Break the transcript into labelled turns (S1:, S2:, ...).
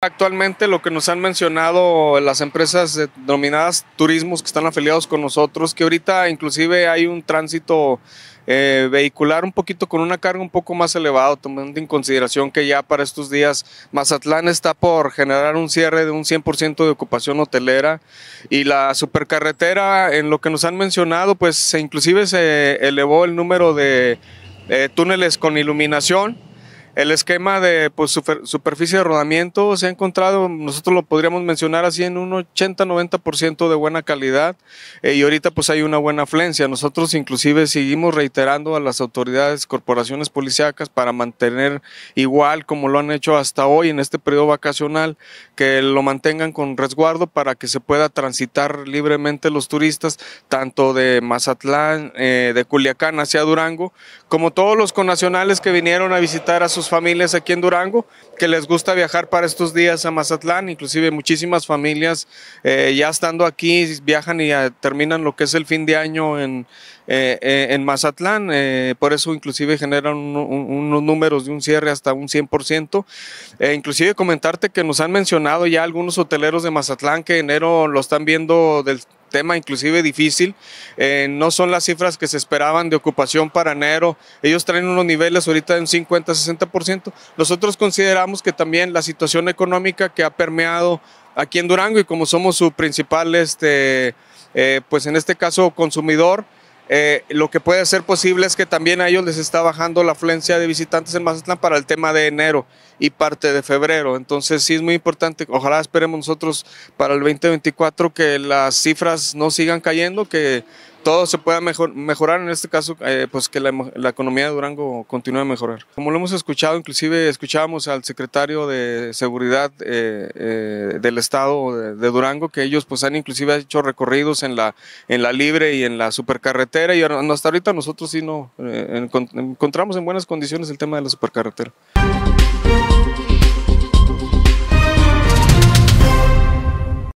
S1: Actualmente lo que nos han mencionado las empresas denominadas turismos que están afiliados con nosotros, que ahorita inclusive hay un tránsito eh, vehicular un poquito con una carga un poco más elevado tomando en consideración que ya para estos días Mazatlán está por generar un cierre de un 100% de ocupación hotelera y la supercarretera, en lo que nos han mencionado, pues inclusive se elevó el número de eh, túneles con iluminación el esquema de pues, superficie de rodamiento se ha encontrado, nosotros lo podríamos mencionar así, en un 80-90% de buena calidad eh, y ahorita pues hay una buena afluencia. Nosotros inclusive seguimos reiterando a las autoridades, corporaciones policíacas para mantener igual como lo han hecho hasta hoy en este periodo vacacional, que lo mantengan con resguardo para que se pueda transitar libremente los turistas, tanto de Mazatlán, eh, de Culiacán hacia Durango, como todos los connacionales que vinieron a visitar a sus familias aquí en Durango que les gusta viajar para estos días a Mazatlán, inclusive muchísimas familias eh, ya estando aquí viajan y terminan lo que es el fin de año en, eh, eh, en Mazatlán, por eso inclusive generan unos números de un cierre hasta un 100%. inclusive comentarte que nos han mencionado ya algunos hoteleros de Mazatlán que enero lo están viendo del tema inclusive difícil. Eh, no son las cifras que se esperaban de ocupación para enero. Ellos traen unos niveles ahorita de un 50-60%. Nosotros consideramos que también la situación económica que ha permeado aquí en Durango y como somos su principal, este, eh, pues en este caso consumidor, eh, lo que puede ser posible es que también a ellos les está bajando la afluencia de visitantes en Mazatlán para el tema de enero y parte de febrero. Entonces sí es muy importante, ojalá esperemos nosotros para el 2024 que las cifras no sigan cayendo, que todo se pueda mejor, mejorar, en este caso, eh, pues que la, economía de Durango continúe a mejorar. Como lo hemos escuchado, inclusive escuchábamos al secretario de Seguridad eh, eh, del Estado de, Durango, que ellos pues han inclusive hecho recorridos en la, en la libre y en la supercarretera, y hasta ahorita nosotros sí no encontramos en buenas condiciones el tema de la supercarretera.